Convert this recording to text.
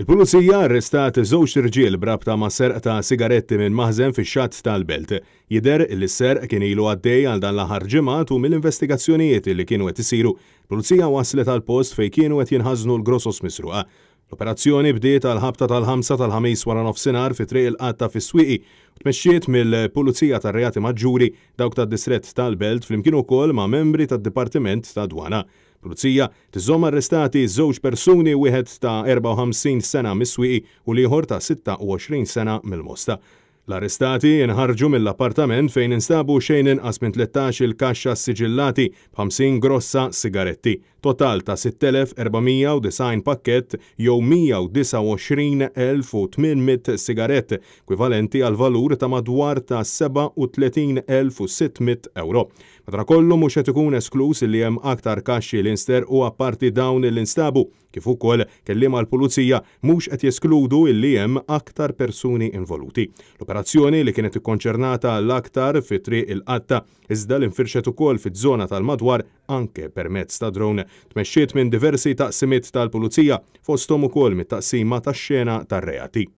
Il-pulizija arrestat żewġ irġiel brabta ma' serq ta' sigaretti minn maħżen fi xatt tal-belt. Jider li serq kien ilu għaddej għal dan l-aħħar ġimgħat u mill-investigazzjonijiet li kienu qed isiru, pulizija waslet għal post fejn kienu qed jinħażnu l-grossos misruqa. L-operazzjoni bdiet għal ħabta tal-ħamsa tal-ħamis wara nofsinhar fi triq il-qatta fis-swieqi u tmexxiet mill-Pulizija tar-Reati Maġġuri dawk tad-Distrett tal-Belt flimkien ukoll ma' membri tad-Dipartiment tad-Dwana. Pulizija tiżomm arrestati żewġ persuni wieħed ta' 54 sena miswi u liħor ta' 26 sena mill-mosta. L-arrestati inħarġu mill-appartament fejn instabu xejn inqas minn 13 il-kaxxa siġillati b'50 grossa sigaretti, total ta' 6490 pakket jew 129800 sigarett, ekwivalenti għal valur ta' madwar ta' 37600 euro. Madra kollu mhux qed ikun esklus li hemm aktar kaxxi l-inster u apparti dawn l-instabu kif ukoll kelliem għal pulizija mhux qed jeskludu illi hemm aktar persuni involuti. L-operazzjoni azzjoni li kienet ikkonċernata l-aktar fit triq il-qatta iżda l-infirxet ukoll fiż-żona tal-madwar anke permezz ta' drone tmexxiet minn diversi taqsimiet tal-pulizija fosthom ukoll mit-taqsima tax-xena tar-reati.